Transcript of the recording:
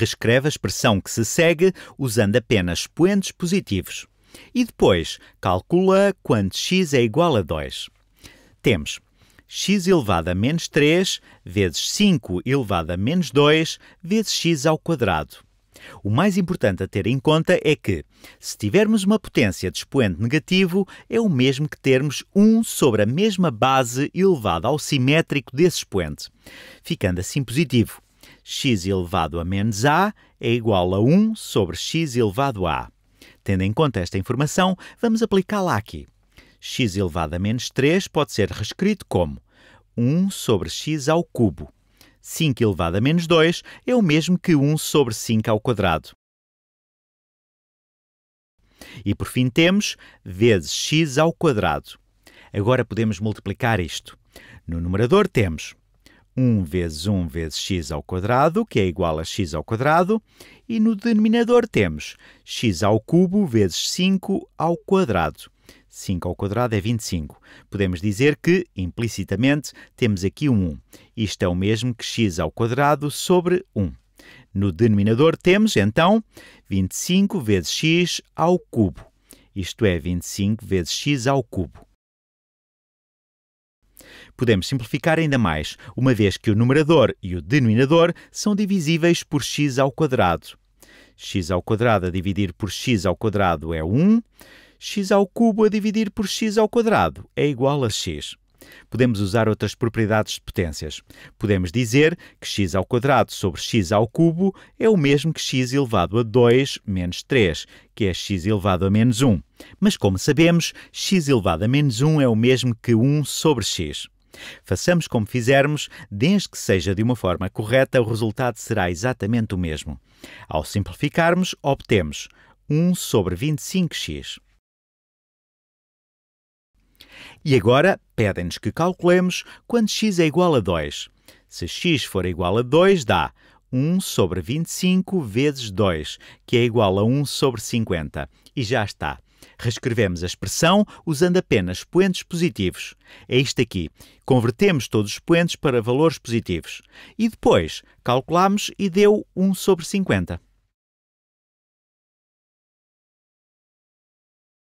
reescreve a expressão que se segue usando apenas expoentes positivos. E depois, calcula quando x é igual a 2. Temos x elevado a menos 3 vezes 5 elevado a menos 2 vezes x ao quadrado. O mais importante a ter em conta é que, se tivermos uma potência de expoente negativo, é o mesmo que termos 1 sobre a mesma base elevado ao simétrico desse expoente, ficando assim positivo x elevado a menos a é igual a 1 sobre x elevado a. Tendo em conta esta informação, vamos aplicá-la aqui. x elevado a menos 3 pode ser reescrito como 1 sobre x ao cubo. 5 elevado a menos 2 é o mesmo que 1 sobre 5 ao quadrado. E por fim temos vezes x ao quadrado. Agora podemos multiplicar isto. No numerador temos 1 vezes 1 vezes x ao quadrado, que é igual a x ao quadrado, e no denominador temos x ao cubo vezes 5 ao quadrado. 5 ao quadrado é 25. Podemos dizer que, implicitamente, temos aqui um 1. Isto é o mesmo que x ao quadrado sobre 1. No denominador temos, então, 25 vezes x ao cubo. Isto é 25 vezes x ao cubo. Podemos simplificar ainda mais, uma vez que o numerador e o denominador são divisíveis por x ao quadrado. x ao quadrado a dividir por x ao quadrado é 1, x ao cubo a dividir por x ao quadrado é igual a x. Podemos usar outras propriedades de potências. Podemos dizer que x ao quadrado sobre x ao cubo é o mesmo que x elevado a 2 menos 3, que é x elevado a menos 1. Mas como sabemos, x elevado a menos 1 é o mesmo que 1 sobre x. Façamos como fizermos, desde que seja de uma forma correta, o resultado será exatamente o mesmo. Ao simplificarmos, obtemos 1 sobre 25x. E agora pedem-nos que calculemos quando x é igual a 2. Se x for igual a 2, dá 1 sobre 25 vezes 2, que é igual a 1 sobre 50. E já está. Reescrevemos a expressão usando apenas expoentes positivos. É isto aqui. Convertemos todos os expoentes para valores positivos. E depois calculamos e deu 1 sobre 50.